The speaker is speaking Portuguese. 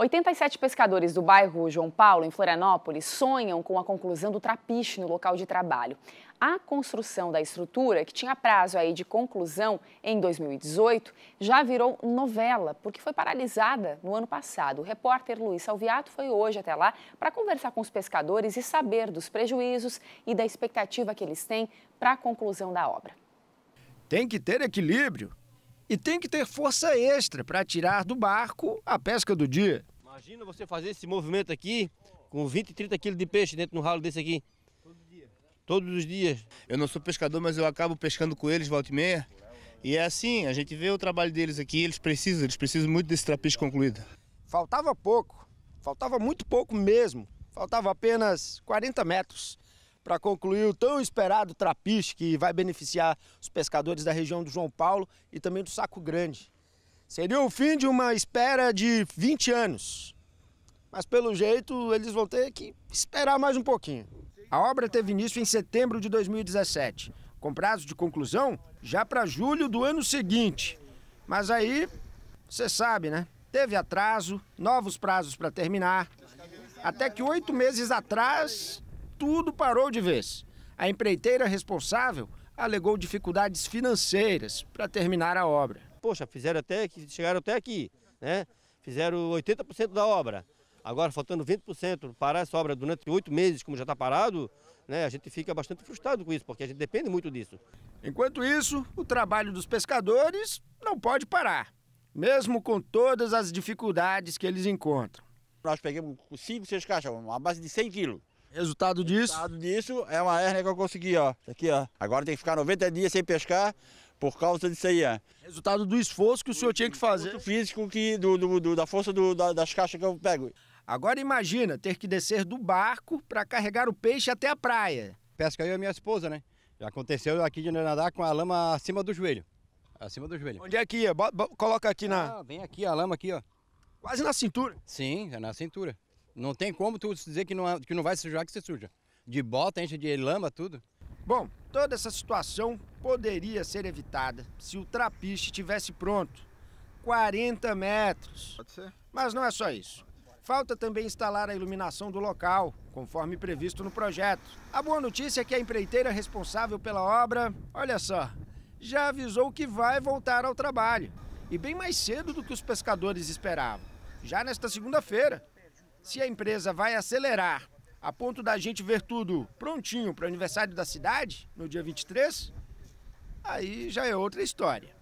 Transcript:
87 pescadores do bairro João Paulo, em Florianópolis, sonham com a conclusão do trapiche no local de trabalho. A construção da estrutura, que tinha prazo aí de conclusão em 2018, já virou novela, porque foi paralisada no ano passado. O repórter Luiz Salviato foi hoje até lá para conversar com os pescadores e saber dos prejuízos e da expectativa que eles têm para a conclusão da obra. Tem que ter equilíbrio e tem que ter força extra para tirar do barco a pesca do dia. Imagina você fazer esse movimento aqui com 20, 30 quilos de peixe dentro de um ralo desse aqui. Todos os dias. Eu não sou pescador, mas eu acabo pescando com eles volta e meia. E é assim, a gente vê o trabalho deles aqui, eles precisam, eles precisam muito desse trapiche concluído. Faltava pouco, faltava muito pouco mesmo. Faltava apenas 40 metros para concluir o tão esperado trapiche que vai beneficiar os pescadores da região do João Paulo e também do Saco Grande. Seria o fim de uma espera de 20 anos. Mas pelo jeito eles vão ter que esperar mais um pouquinho. A obra teve início em setembro de 2017, com prazo de conclusão já para julho do ano seguinte. Mas aí, você sabe, né? Teve atraso, novos prazos para terminar. Até que oito meses atrás, tudo parou de vez. A empreiteira responsável alegou dificuldades financeiras para terminar a obra. Poxa, fizeram até aqui, chegaram até aqui, né? Fizeram 80% da obra. Agora, faltando 20%, parar essa obra durante oito meses, como já está parado, né, a gente fica bastante frustrado com isso, porque a gente depende muito disso. Enquanto isso, o trabalho dos pescadores não pode parar, mesmo com todas as dificuldades que eles encontram. Nós pegamos cinco seis caixas, uma base de 100 quilos. Resultado disso? Resultado disso é uma hérnia que eu consegui, ó. Tá aqui, ó. Agora tem que ficar 90 dias sem pescar por causa disso aí, ó. Resultado do esforço que o senhor tinha que fazer. Do físico que, do, do, do da força do, da, das caixas que eu pego. Agora imagina ter que descer do barco para carregar o peixe até a praia. Pesca eu e a minha esposa, né? já Aconteceu aqui de nadar com a lama acima do joelho. Acima do joelho. Onde é que ia? Coloca aqui na. vem aqui a lama aqui, ó. Quase na cintura. Sim, é na cintura. Não tem como tu dizer que não, é, que não vai sujar, que se suja. De bota, enche de lama, tudo. Bom, toda essa situação poderia ser evitada se o trapiche tivesse pronto. 40 metros. Pode ser. Mas não é só isso. Falta também instalar a iluminação do local, conforme previsto no projeto. A boa notícia é que a empreiteira responsável pela obra, olha só, já avisou que vai voltar ao trabalho. E bem mais cedo do que os pescadores esperavam. Já nesta segunda-feira, se a empresa vai acelerar a ponto da gente ver tudo prontinho para o aniversário da cidade, no dia 23, aí já é outra história.